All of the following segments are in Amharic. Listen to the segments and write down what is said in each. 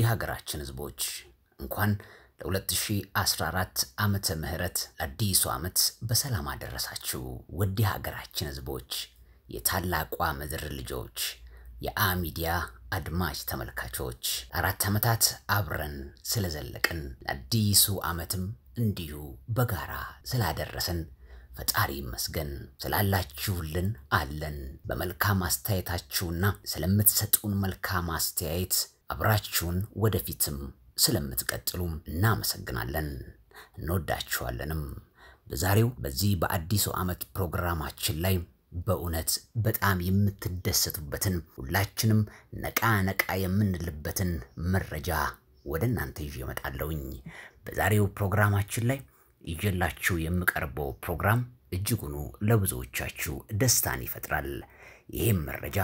የውድ ሀገራችን ህዝቦች እንኳን ለ2014 ዓመተ ምህረት አዲሱ ዓመት በሰላም አደረሳችሁ። ውድ ሀገራችን ህዝቦች፣ የታላቋ ምድር ልጆች፣ የአሚዲያ አድማጭ ተመልካቾች አራት ዓመታት አብረን ስለዘለቅን ለአዲሱ ዓመትም እንዲሁ በጋራ ስላደረሰን ፈጣሪ ይመስገን። ስላላችሁልን አለን በመልካም አስተያየታችሁና ስለምትሰጡን መልካም አስተያየት አብራችሁን ወደፊትም ስለምትቀጥሉ እናመሰግናለን፣ እንወዳችኋለንም። በዛሬው በዚህ በአዲሱ ዓመት ፕሮግራማችን ላይ በእውነት በጣም የምትደሰቱበትን ሁላችንም ነቃ ነቃ የምንልበትን መረጃ ወደ እናንተ ይዤ እመጣለሁኝ። በዛሬው ፕሮግራማችን ላይ ይዤላችሁ የምቀርበው ፕሮግራም እጅጉኑ ለብዙዎቻችሁ ደስታን ይፈጥራል። ይህም መረጃ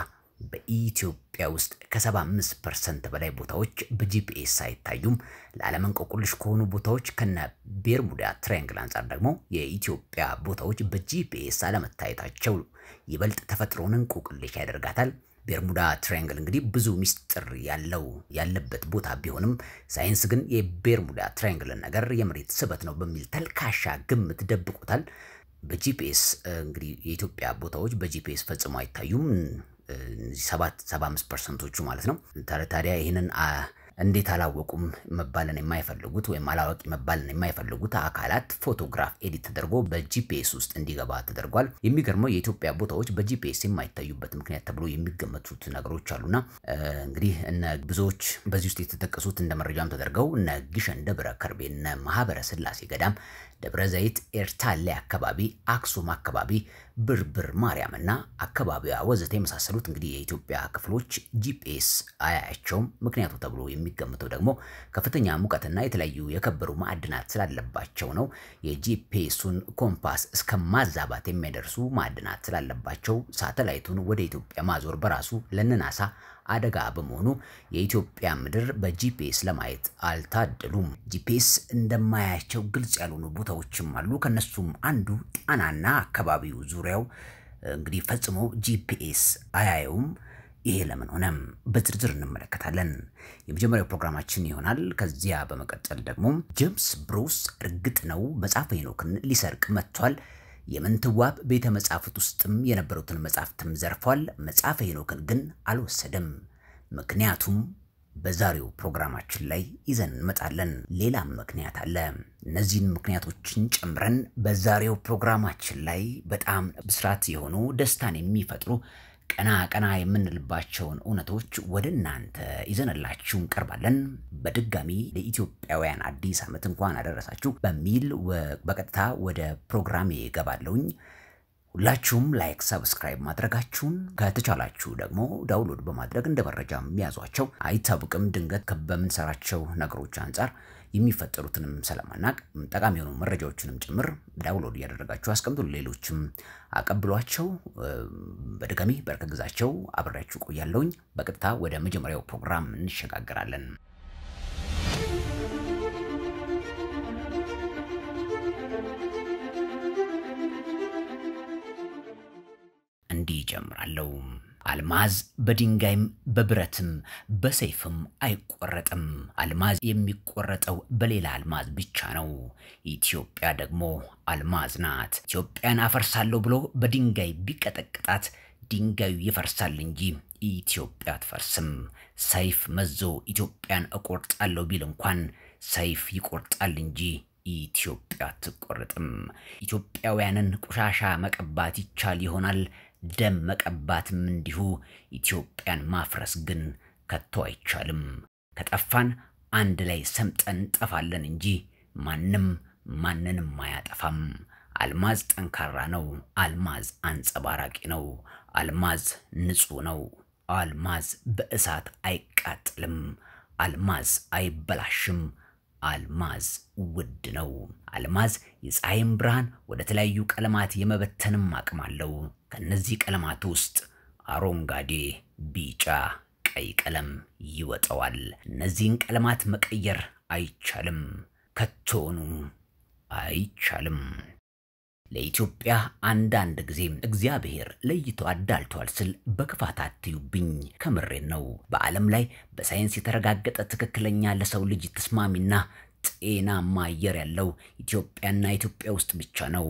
በኢትዮ ኢትዮጵያ ውስጥ ከ75 ፐርሰንት በላይ ቦታዎች በጂፒኤስ አይታዩም። ለዓለም እንቆቅልሽ ከሆኑ ቦታዎች ከነ ቤርሙዳ ትራያንግል አንጻር ደግሞ የኢትዮጵያ ቦታዎች በጂፒኤስ አለመታየታቸው ይበልጥ ተፈጥሮን እንቆቅልሽ ያደርጋታል። ቤርሙዳ ትራያንግል እንግዲህ ብዙ ሚስጥር ያለው ያለበት ቦታ ቢሆንም ሳይንስ ግን የቤርሙዳ ትራያንግልን ነገር የመሬት ስበት ነው በሚል ተልካሻ ግምት ደብቆታል። በጂፒኤስ እንግዲህ የኢትዮጵያ ቦታዎች በጂፒኤስ ፈጽሞ አይታዩም። ሰባት ሰባ አምስት ፐርሰንቶቹ ማለት ነው። ታዲያ ይህንን እንዴት አላወቁም መባልን የማይፈልጉት ወይም አላዋቂ መባልን የማይፈልጉት አካላት ፎቶግራፍ ኤዲት ተደርጎ በጂፒኤስ ውስጥ እንዲገባ ተደርጓል። የሚገርመው የኢትዮጵያ ቦታዎች በጂፒኤስ የማይታዩበት ምክንያት ተብሎ የሚገመቱት ነገሮች አሉና እንግዲህ እነ ብዙዎች በዚህ ውስጥ የተጠቀሱት እንደ መረጃም ተደርገው እነ ግሸን ደብረ ከርቤ፣ እነ ማህበረ ስላሴ ገዳም፣ ደብረ ዘይት፣ ኤርታሌ አካባቢ፣ አክሱም አካባቢ ብርብር ማርያምና አካባቢዋ ወዘተ የመሳሰሉት እንግዲህ የኢትዮጵያ ክፍሎች ጂፒኤስ አያያቸውም። ምክንያቱ ተብሎ የሚገምተው ደግሞ ከፍተኛ ሙቀትና የተለያዩ የከበሩ ማዕድናት ስላለባቸው ነው። የጂፒኤሱን ኮምፓስ እስከ ማዛባት የሚያደርሱ ማዕድናት ስላለባቸው ሳተላይቱን ወደ ኢትዮጵያ ማዞር በራሱ ለነናሳ። አደጋ በመሆኑ የኢትዮጵያ ምድር በጂፒኤስ ለማየት አልታደሉም። ጂፒኤስ እንደማያቸው ግልጽ ያልሆኑ ቦታዎችም አሉ። ከነሱም አንዱ ጣናና አካባቢው ዙሪያው እንግዲህ ፈጽሞ ጂፒኤስ አያየውም። ይሄ ለምን ሆነም በዝርዝር እንመለከታለን። የመጀመሪያው ፕሮግራማችን ይሆናል። ከዚያ በመቀጠል ደግሞ ጄምስ ብሩስ እርግጥ ነው መጽሐፈ ሄኖክን ሊሰርቅ መጥቷል። የምንትዋብ ቤተ መጻሕፍት ውስጥም የነበሩትን መጻሕፍትም ዘርፏል። መጽሐፈ ሄኖክን ግን አልወሰደም። ምክንያቱም በዛሬው ፕሮግራማችን ላይ ይዘን እንመጣለን። ሌላም ምክንያት አለ። እነዚህን ምክንያቶችን ጨምረን በዛሬው ፕሮግራማችን ላይ በጣም ብስራት የሆኑ ደስታን የሚፈጥሩ ቀና ቀና የምንልባቸውን እውነቶች ወደ እናንተ ይዘንላችሁ እንቀርባለን። በድጋሚ ለኢትዮጵያውያን አዲስ ዓመት እንኳን አደረሳችሁ በሚል በቀጥታ ወደ ፕሮግራሜ እገባለሁኝ። ሁላችሁም ላይክ፣ ሰብስክራይብ ማድረጋችሁን ከተቻላችሁ ደግሞ ዳውንሎድ በማድረግ እንደ መረጃ የሚያዟቸው አይታወቅም ድንገት በምንሰራቸው ነገሮች አንጻር የሚፈጠሩትንም ስለማናቅ ጠቃሚ የሆኑ መረጃዎችንም ጭምር ዳውንሎድ እያደረጋችሁ አስቀምጡ። ሌሎችም አቀብሏቸው። በድጋሚ በርከ ግዛቸው አብሬያችሁ ቆያለሁኝ። በቀጥታ ወደ መጀመሪያው ፕሮግራም እንሸጋግራለን። እንዲህ ይጀምራለሁ። አልማዝ በድንጋይም በብረትም በሰይፍም አይቆረጥም። አልማዝ የሚቆረጠው በሌላ አልማዝ ብቻ ነው። ኢትዮጵያ ደግሞ አልማዝ ናት። ኢትዮጵያን አፈርሳለሁ ብሎ በድንጋይ ቢቀጠቅጣት ድንጋዩ ይፈርሳል እንጂ ኢትዮጵያ አትፈርስም። ሰይፍ መዞ ኢትዮጵያን እቆርጣለሁ ቢል እንኳን ሰይፍ ይቆርጣል እንጂ ኢትዮጵያ አትቆርጥም። ኢትዮጵያውያንን ቆሻሻ መቀባት ይቻል ይሆናል ደም መቀባትም እንዲሁ ኢትዮጵያን ማፍረስ ግን ከቶ አይቻልም። ከጠፋን አንድ ላይ ሰምጠን እንጠፋለን እንጂ ማንም ማንንም አያጠፋም። አልማዝ ጠንካራ ነው። አልማዝ አንጸባራቂ ነው። አልማዝ ንጹህ ነው። አልማዝ በእሳት አይቃጥልም። አልማዝ አይበላሽም። አልማዝ ውድ ነው። አልማዝ የፀሐይን ብርሃን ወደ ተለያዩ ቀለማት የመበተንም አቅም አለው። ከነዚህ ቀለማት ውስጥ አረንጓዴ፣ ቢጫ፣ ቀይ ቀለም ይወጣዋል። እነዚህን ቀለማት መቀየር አይቻልም፣ ከቶኑ አይቻልም። ለኢትዮጵያ አንዳንድ ጊዜም እግዚአብሔር ለይቶ አዳልቷል ስል በክፋት አትዩብኝ። ከምሬን ነው። በዓለም ላይ በሳይንስ የተረጋገጠ ትክክለኛ ለሰው ልጅ ተስማሚና ጤናማ አየር ያለው ኢትዮጵያና ኢትዮጵያ ውስጥ ብቻ ነው።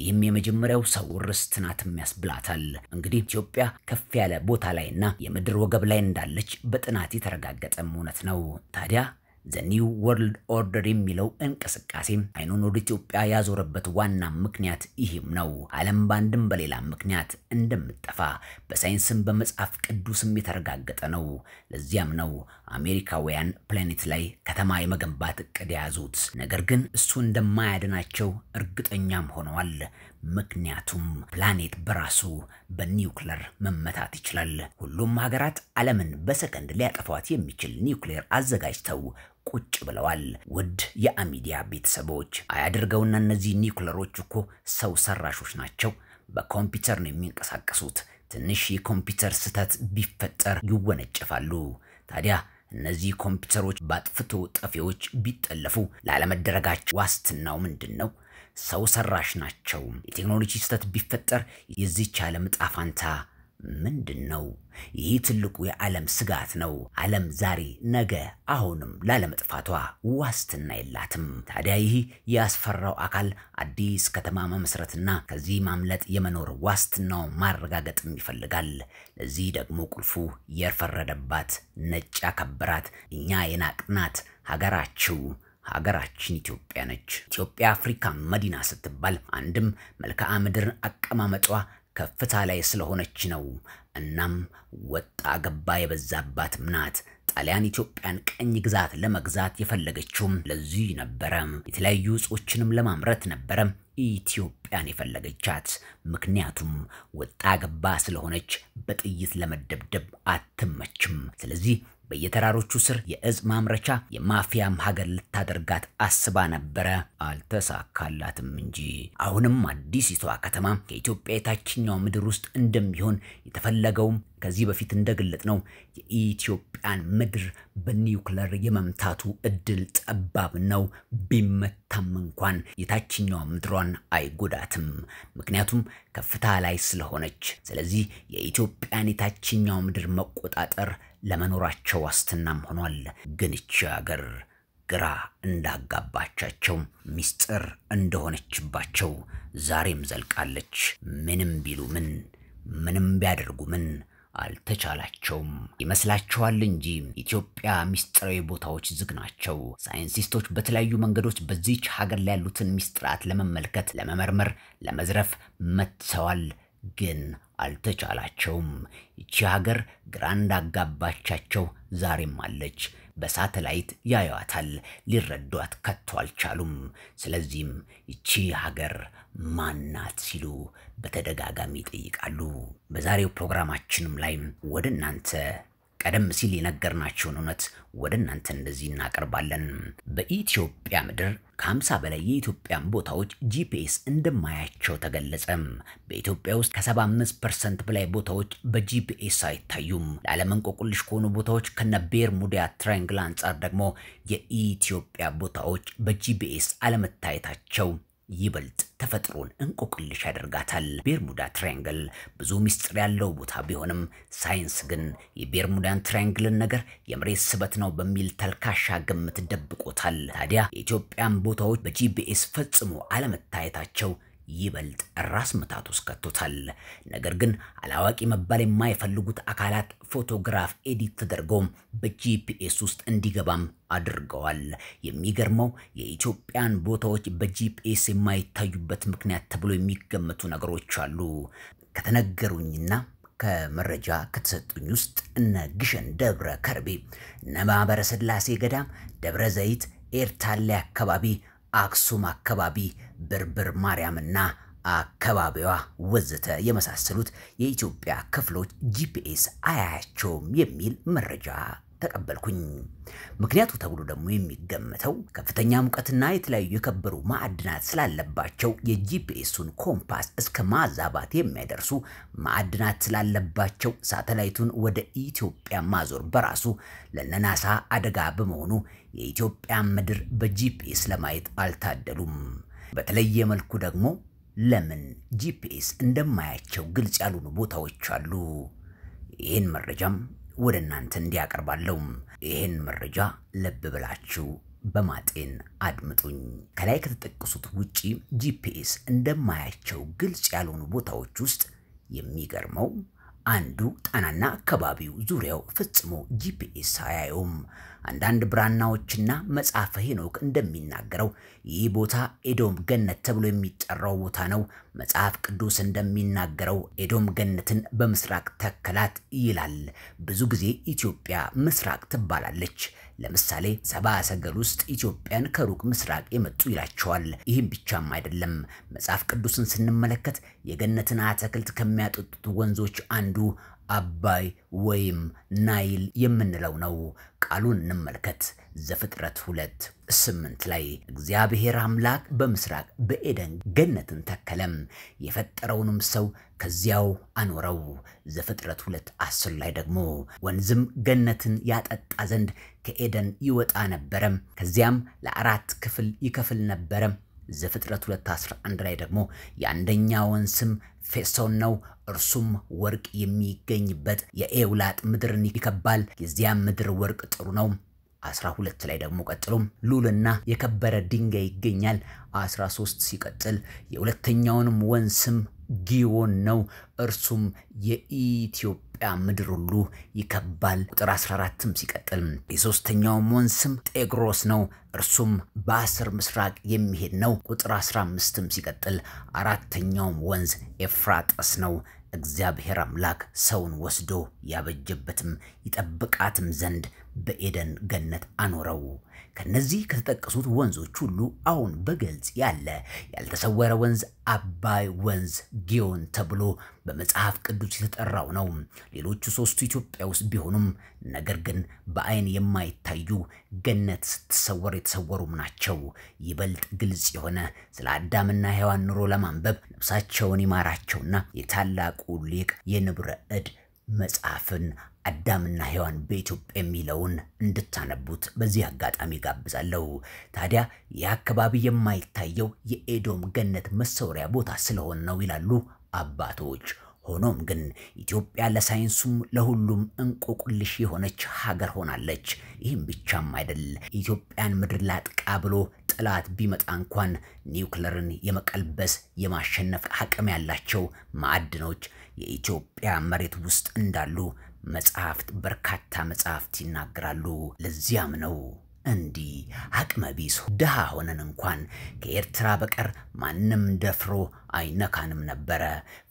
ይህም የመጀመሪያው ሰው ርስት ትናትም ያስብላታል። እንግዲህ ኢትዮጵያ ከፍ ያለ ቦታ ላይና የምድር ወገብ ላይ እንዳለች በጥናት የተረጋገጠም እውነት ነው። ታዲያ ዘ ኒው ወርልድ ኦርደር የሚለው እንቅስቃሴ አይኑን ወደ ኢትዮጵያ ያዞረበት ዋና ምክንያት ይህም ነው። ዓለም በአንድም በሌላ ምክንያት እንደምጠፋ በሳይንስም በመጽሐፍ ቅዱስም የተረጋገጠ ነው። ለዚያም ነው አሜሪካውያን ፕላኔት ላይ ከተማ የመገንባት እቅድ የያዙት። ነገር ግን እሱ እንደማያድናቸው እርግጠኛም ሆነዋል። ምክንያቱም ፕላኔት በራሱ በኒውክለር መመታት ይችላል። ሁሉም ሀገራት ዓለምን በሰከንድ ሊያጠፏት የሚችል ኒውክሌር አዘጋጅተው ቁጭ ብለዋል። ውድ የአሚዲያ ቤተሰቦች አያድርገውና እነዚህ ኒውክለሮች እኮ ሰው ሰራሾች ናቸው። በኮምፒውተር ነው የሚንቀሳቀሱት። ትንሽ የኮምፒውተር ስህተት ቢፈጠር ይወነጨፋሉ። ታዲያ እነዚህ ኮምፒውተሮች በአጥፍቶ ጠፊዎች ቢጠለፉ ላለመደረጋቸው ዋስትናው ምንድን ነው? ሰው ሰራሽ ናቸው። የቴክኖሎጂ ስህተት ቢፈጠር የዚች ዓለም ዕጣ ፈንታ ምንድን ነው? ይህ ትልቁ የዓለም ስጋት ነው። ዓለም ዛሬ፣ ነገ፣ አሁንም ላለመጥፋቷ ዋስትና የላትም። ታዲያ ይህ ያስፈራው አካል አዲስ ከተማ መመስረትና ከዚህ ማምለጥ የመኖር ዋስትናው ማረጋገጥም ይፈልጋል። ለዚህ ደግሞ ቁልፉ የፈረደባት ነጭ ያከበራት እኛ የናቅናት ሀገራችው ሀገራችን ኢትዮጵያ ነች። ኢትዮጵያ አፍሪካ መዲና ስትባል አንድም መልክዓ ምድር አቀማመጧ ከፍታ ላይ ስለሆነች ነው። እናም ወጣ ገባ የበዛባትም ናት። ጣሊያን ኢትዮጵያን ቀኝ ግዛት ለመግዛት የፈለገችውም ለዚህ ነበረ። የተለያዩ እጾችንም ለማምረት ነበረ ኢትዮጵያን የፈለገቻት። ምክንያቱም ወጣ ገባ ስለሆነች በጥይት ለመደብደብ አትመችም። ስለዚህ በየተራሮቹ ስር የእጽ ማምረቻ የማፊያም ሀገር ልታደርጋት አስባ ነበረ፣ አልተሳካላትም እንጂ አሁንም አዲሲቷ ከተማ ከኢትዮጵያ የታችኛው ምድር ውስጥ እንደሚሆን የተፈለገውም ከዚህ በፊት እንደገለጥ ነው የኢትዮጵያን ምድር በኒውክለር የመምታቱ እድል ጠባብ ነው። ቢመታም እንኳን የታችኛው ምድሯን አይጎዳትም፣ ምክንያቱም ከፍታ ላይ ስለሆነች። ስለዚህ የኢትዮጵያን የታችኛው ምድር መቆጣጠር ለመኖራቸው ዋስትናም ሆኗል። ግን ይቺ አገር ግራ እንዳጋባቻቸው ሚስጥር እንደሆነችባቸው ዛሬም ዘልቃለች። ምንም ቢሉ ምን፣ ምንም ቢያደርጉ ምን አልተቻላቸውም ይመስላችኋል እንጂ ኢትዮጵያ ሚስጥራዊ ቦታዎች ዝግ ናቸው። ሳይንቲስቶች በተለያዩ መንገዶች በዚች ሀገር ላይ ያሉትን ሚስጥራት ለመመልከት፣ ለመመርመር፣ ለመዝረፍ መጥተዋል። ግን አልተቻላቸውም። ይቺ ሀገር ግራ እንዳጋባቻቸው ዛሬም አለች። በሳተላይት ያዩዋታል፣ ሊረዷት ከቶ አልቻሉም። ስለዚህም ይቺ ሀገር ማናት ሲሉ በተደጋጋሚ ይጠይቃሉ። በዛሬው ፕሮግራማችንም ላይ ወደ እናንተ ቀደም ሲል የነገርናቸውን እውነት ወደ እናንተ እንደዚህ እናቀርባለን። በኢትዮጵያ ምድር ከ50 በላይ የኢትዮጵያን ቦታዎች ጂፒኤስ እንደማያቸው ተገለጸ። በኢትዮጵያ ውስጥ ከ75 ፐርሰንት በላይ ቦታዎች በጂፒኤስ አይታዩም። ለዓለም እንቆቅልሽ ከሆኑ ቦታዎች ከነ ቤርሙዳ ትራያንግል አንጻር ደግሞ የኢትዮጵያ ቦታዎች በጂፒኤስ አለመታየታቸው ይበልጥ ተፈጥሮን እንቆቅልሽ ያደርጋታል። ቤርሙዳ ትራያንግል ብዙ ሚስጥር ያለው ቦታ ቢሆንም ሳይንስ ግን የቤርሙዳን ትራያንግልን ነገር የመሬት ስበት ነው በሚል ተልካሻ ግምት ደብቆታል። ታዲያ የኢትዮጵያን ቦታዎች በጂፒኤስ ፈጽሞ አለመታየታቸው ይበልጥ ራስ ምታት ውስጥ ከቶታል። ነገር ግን አላዋቂ መባል የማይፈልጉት አካላት ፎቶግራፍ ኤዲት ተደርገውም በጂፒኤስ ውስጥ እንዲገባም አድርገዋል። የሚገርመው የኢትዮጵያን ቦታዎች በጂፒኤስ የማይታዩበት ምክንያት ተብሎ የሚገመቱ ነገሮች አሉ። ከተነገሩኝና ከመረጃ ከተሰጡኝ ውስጥ እነ ግሸን ደብረ ከርቤ፣ እነ ማህበረ ስላሴ ገዳም፣ ደብረ ዘይት፣ ኤርታሌ አካባቢ፣ አክሱም አካባቢ ብርብር ማርያምና አካባቢዋ ወዘተ የመሳሰሉት የኢትዮጵያ ክፍሎች ጂፒኤስ አያያቸውም የሚል መረጃ ተቀበልኩኝ። ምክንያቱ ተብሎ ደግሞ የሚገመተው ከፍተኛ ሙቀትና የተለያዩ የከበሩ ማዕድናት ስላለባቸው የጂፒኤሱን ኮምፓስ እስከ ማዛባት የሚያደርሱ ማዕድናት ስላለባቸው ሳተላይቱን ወደ ኢትዮጵያ ማዞር በራሱ ለነናሳ አደጋ በመሆኑ የኢትዮጵያ ምድር በጂፒኤስ ለማየት አልታደሉም። በተለየ መልኩ ደግሞ ለምን ጂፒኤስ እንደማያቸው ግልጽ ያልሆኑ ቦታዎች አሉ። ይህን መረጃም ወደ እናንተ እንዲያቀርባለሁ። ይህን መረጃ ለብ ብላችሁ በማጤን አድምጡኝ። ከላይ ከተጠቀሱት ውጪ ጂፒኤስ እንደማያቸው ግልጽ ያልሆኑ ቦታዎች ውስጥ የሚገርመው አንዱ ጣናና አካባቢው ዙሪያው ፈጽሞ ጂፒኤስ አያየውም። አንዳንድ ብራናዎችና መጽሐፈ ሄኖክ እንደሚናገረው ይህ ቦታ ኤዶም ገነት ተብሎ የሚጠራው ቦታ ነው። መጽሐፍ ቅዱስ እንደሚናገረው ኤዶም ገነትን በምስራቅ ተከላት ይላል። ብዙ ጊዜ ኢትዮጵያ ምስራቅ ትባላለች። ለምሳሌ ሰባ ሰገል ውስጥ ኢትዮጵያን ከሩቅ ምስራቅ የመጡ ይላቸዋል። ይህም ብቻም አይደለም። መጽሐፍ ቅዱስን ስንመለከት የገነትን አትክልት ከሚያጠጡት ወንዞች አንዱ አባይ ወይም ናይል የምንለው ነው። ቃሉን እንመልከት። ዘፍጥረት ሁለት ስምንት ላይ እግዚአብሔር አምላክ በምስራቅ በኤደን ገነትን ተከለም፣ የፈጠረውንም ሰው ከዚያው አኖረው። ዘፍጥረት ሁለት አስር ላይ ደግሞ ወንዝም ገነትን ያጠጣ ዘንድ ከኤደን ይወጣ ነበረም። ከዚያም ለአራት ክፍል ይከፍል ነበረም። ዘፍጥረት 2:11 ላይ ደግሞ የአንደኛውን ስም ፌሶን ነው። እርሱም ወርቅ የሚገኝበት የኤውላጥ ምድርን ይከባል። የዚያም ምድር ወርቅ ጥሩ ነው። 12 ላይ ደግሞ ቀጥሎም ሉልና የከበረ ድንጋይ ይገኛል። 13 ሲቀጥል የሁለተኛውንም ወንዝ ስም ጊዮን ነው፣ እርሱም የኢትዮጵያ ምድር ሁሉ ይከባል። ቁጥር 14ም ሲቀጥል የሶስተኛውም ወንዝ ስም ጤግሮስ ነው፣ እርሱም በአስር ምስራቅ የሚሄድ ነው። ቁጥር 15ም ሲቀጥል አራተኛውም ወንዝ ኤፍራጥስ ነው። እግዚአብሔር አምላክ ሰውን ወስዶ ያበጀበትም ይጠብቃትም ዘንድ በኤደን ገነት አኖረው። ከነዚህ ከተጠቀሱት ወንዞች ሁሉ አሁን በግልጽ ያለ ያልተሰወረ ወንዝ አባይ ወንዝ ጊዮን ተብሎ በመጽሐፍ ቅዱስ የተጠራው ነው። ሌሎቹ ሶስቱ ኢትዮጵያ ውስጥ ቢሆኑም ነገር ግን በአይን የማይታዩ ገነት ስትሰወር የተሰወሩም ናቸው። ይበልጥ ግልጽ የሆነ ስለ አዳምና ሔዋን ኑሮ ለማንበብ ነፍሳቸውን ይማራቸውና የታላቁ ሊቅ የንብረ እድ መጽሐፍን አዳምና ሔዋን በኢትዮጵያ የሚለውን እንድታነቡት በዚህ አጋጣሚ ጋብዛለሁ። ታዲያ ይህ አካባቢ የማይታየው የኤዶም ገነት መሰወሪያ ቦታ ስለሆነ ነው ይላሉ አባቶች። ሆኖም ግን ኢትዮጵያ ለሳይንሱም ለሁሉም እንቆቁልሽ የሆነች ሀገር ሆናለች። ይህም ብቻም አይደል። ኢትዮጵያን ምድር ላጥቃ ብሎ ጠላት ቢመጣ እንኳን ኒውክለርን የመቀልበስ የማሸነፍ አቅም ያላቸው ማዕድኖች የኢትዮጵያ መሬት ውስጥ እንዳሉ መጽሐፍት በርካታ መጽሐፍት ይናገራሉ። ለዚያም ነው እንዲህ አቅመ ቢስ ድሃ ሆነን እንኳን ከኤርትራ በቀር ማንም ደፍሮ አይነካንም ነበረ።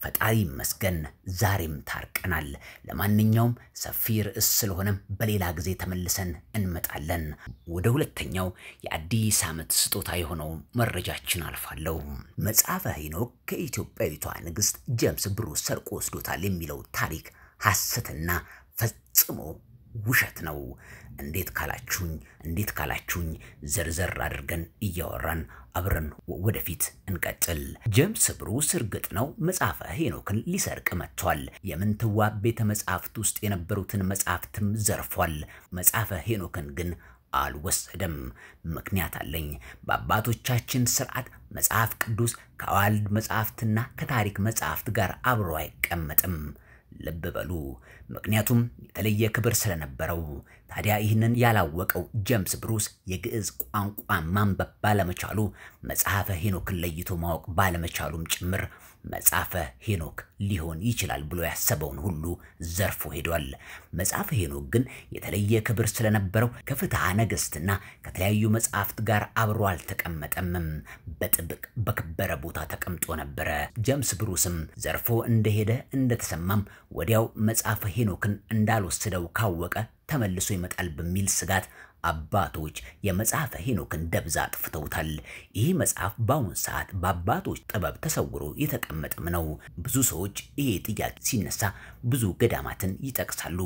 ፈጣሪ ይመስገን ዛሬም ታርቀናል። ለማንኛውም ሰፊ ርዕስ ስለሆነም በሌላ ጊዜ ተመልሰን እንመጣለን። ወደ ሁለተኛው የአዲስ ዓመት ስጦታ የሆነው መረጃችን አልፋለሁ። መጽሐፈ ሄኖክ ከኢትዮጵያዊቷ ንግሥት ጀምስ ብሩስ ሰርቆ ወስዶታል የሚለው ታሪክ ሐሰትና ፈጽሞ ውሸት ነው። እንዴት ካላችሁኝ እንዴት ካላችሁኝ ዘርዘር አድርገን እያወራን አብረን ወደፊት እንቀጥል። ጀምስ ብሩስ እርግጥ ነው መጽሐፈ ሄኖክን ሊሰርቅ መጥቷል። የምንትዋ ቤተ መጻሕፍት ውስጥ የነበሩትን መጻሕፍትም ዘርፏል። መጽሐፈ ሄኖክን ግን አልወሰደም። ምክንያት አለኝ። በአባቶቻችን ስርዓት መጽሐፍ ቅዱስ ከአዋልድ መጽሐፍትና ከታሪክ መጽሐፍት ጋር አብሮ አይቀመጥም። ልብ በሉ፣ ምክንያቱም የተለየ ክብር ስለነበረው። ታዲያ ይህንን ያላወቀው ጀምስ ብሩስ የግዕዝ ቋንቋ ማንበብ ባለመቻሉ መጽሐፈ ሄኖክን ለይቶ ማወቅ ባለመቻሉም ጭምር መጽሐፈ ሄኖክ ሊሆን ይችላል ብሎ ያሰበውን ሁሉ ዘርፎ ሄዷል። መጽሐፈ ሄኖክ ግን የተለየ ክብር ስለነበረው ከፍትሐ ነገሥትና ከተለያዩ መጽሐፍት ጋር አብሮ አልተቀመጠምም። በጥብቅ በከበረ ቦታ ተቀምጦ ነበረ። ጀምስ ብሩስም ዘርፎ እንደሄደ እንደተሰማም ወዲያው መጽሐፈ ሄኖክን እንዳልወሰደው ካወቀ ተመልሶ ይመጣል በሚል ስጋት አባቶች የመጽሐፈ ሄኖክን ደብዛ አጥፍተውታል። ይህ መጽሐፍ በአሁን ሰዓት በአባቶች ጥበብ ተሰውሮ የተቀመጠም ነው። ብዙ ሰዎች ይሄ ጥያቄ ሲነሳ ብዙ ገዳማትን ይጠቅሳሉ።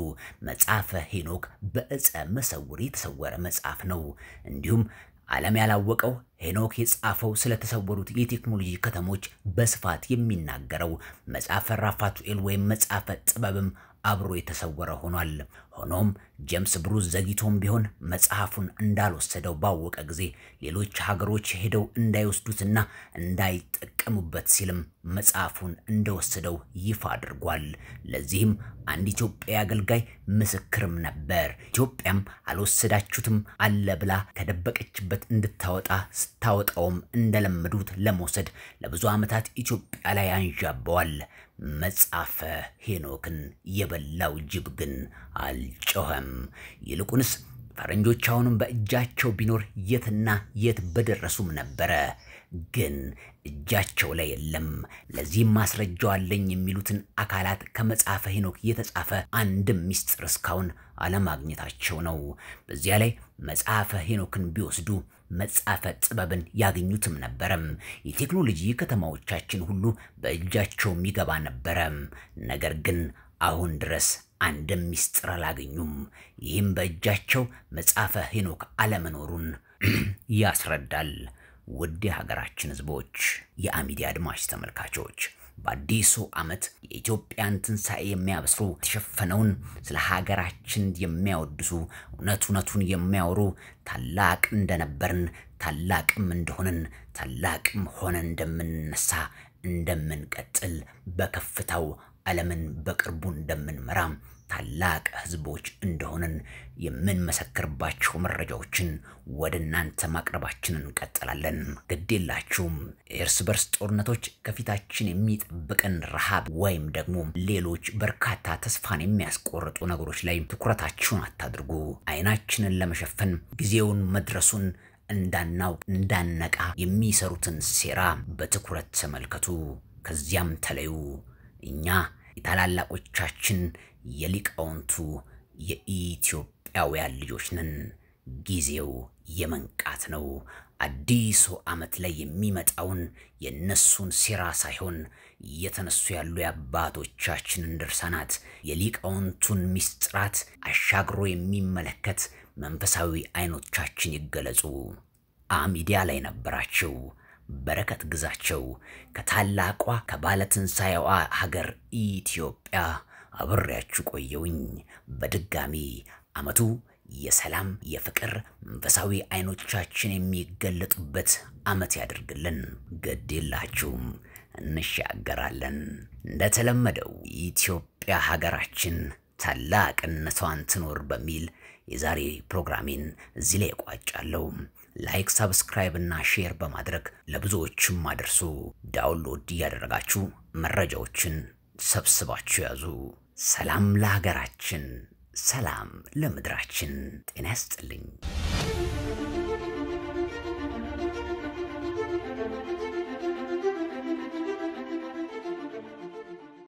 መጽሐፈ ሄኖክ በእፀ መሰውር የተሰወረ መጽሐፍ ነው። እንዲሁም ዓለም ያላወቀው ሄኖክ የጻፈው ስለተሰወሩት የቴክኖሎጂ ከተሞች በስፋት የሚናገረው መጽሐፈ ራፋቱኤል ወይም መጽሐፈ ጥበብም አብሮ የተሰወረ ሆኗል። ሆኖም ጄምስ ብሩስ ዘግይቶም ቢሆን መጽሐፉን እንዳልወሰደው ባወቀ ጊዜ ሌሎች ሀገሮች ሄደው እንዳይወስዱትና እንዳይጠቀሙበት ሲልም መጽሐፉን እንደወሰደው ይፋ አድርጓል። ለዚህም አንድ ኢትዮጵያዊ አገልጋይ ምስክርም ነበር። ኢትዮጵያም አልወሰዳችሁትም አለ ብላ ከደበቀችበት እንድታወጣ ስታወጣውም እንደለመዱት ለመውሰድ ለብዙ ዓመታት ኢትዮጵያ ላይ አንዣበዋል። መጽሐፈ ሄኖክን የበላው ጅብ ግን አል አልጮኸም። ይልቁንስ ፈረንጆች አሁንም በእጃቸው ቢኖር የትና የት በደረሱም ነበረ። ግን እጃቸው ላይ የለም። ለዚህም ማስረጃው አለኝ የሚሉትን አካላት ከመጽሐፈ ሄኖክ የተጻፈ አንድም ምስጢር እስካሁን አለማግኘታቸው ነው። በዚያ ላይ መጽሐፈ ሄኖክን ቢወስዱ መጽሐፈ ጥበብን ያገኙትም ነበረም። የቴክኖሎጂ ከተማዎቻችን ሁሉ በእጃቸው የሚገባ ነበረ። ነገር ግን አሁን ድረስ አንድም ምስጥር አላገኙም። ይህም በእጃቸው መጽሐፈ ሄኖክ አለመኖሩን ያስረዳል። ውድ የሀገራችን ህዝቦች የአሚዲያ አድማጭ ተመልካቾች በአዲሱ ዓመት የኢትዮጵያን ትንሣኤ የሚያበስሩ የተሸፈነውን ስለ ሀገራችን የሚያወድሱ እውነት እውነቱን የሚያወሩ ታላቅ እንደነበርን ታላቅም እንደሆንን ታላቅም ሆነ እንደምንነሳ እንደምንቀጥል በከፍታው ዓለምን በቅርቡ እንደምንመራ ታላቅ ህዝቦች እንደሆንን የምንመሰክርባቸው መረጃዎችን ወደ እናንተ ማቅረባችንን እንቀጥላለን። ግዴላችሁም። የእርስ በርስ ጦርነቶች ከፊታችን የሚጠብቀን ረሃብ ወይም ደግሞ ሌሎች በርካታ ተስፋን የሚያስቆርጡ ነገሮች ላይ ትኩረታችሁን አታድርጉ። አይናችንን ለመሸፈን ጊዜውን መድረሱን እንዳናውቅ እንዳነቃ የሚሰሩትን ሴራ በትኩረት ተመልከቱ፣ ከዚያም ተለዩ። እኛ የታላላቆቻችን የሊቃውንቱ የኢትዮጵያውያን ልጆች ነን። ጊዜው የመንቃት ነው። አዲሱ ዓመት ላይ የሚመጣውን የነሱን ሴራ ሳይሆን እየተነሱ ያሉ የአባቶቻችንን ድርሳናት የሊቃውንቱን ሚስጥራት አሻግሮ የሚመለከት መንፈሳዊ አይኖቻችን ይገለጹ። አሚዲያ ላይ ነበራችሁ። በረከት ግዛቸው ከታላቋ ከባለትንሣኤዋ ሀገር ኢትዮጵያ አብሬያችሁ ቆየውኝ። በድጋሚ ዓመቱ የሰላም የፍቅር መንፈሳዊ አይኖቻችን የሚገለጡበት ዓመት ያደርግልን ግድ የላችሁም እንሻገራለን። እንደተለመደው ኢትዮጵያ ሀገራችን ታላቅነቷን ትኖር በሚል የዛሬ ፕሮግራሜን እዚህ ላይ እቋጫለሁ። ላይክ፣ ሰብስክራይብ እና ሼር በማድረግ ለብዙዎችም አድርሱ። ዳውንሎድ እያደረጋችሁ መረጃዎችን ሰብስባችሁ ያዙ። ሰላም ለሀገራችን፣ ሰላም ለምድራችን። ጤና ያስጥልኝ።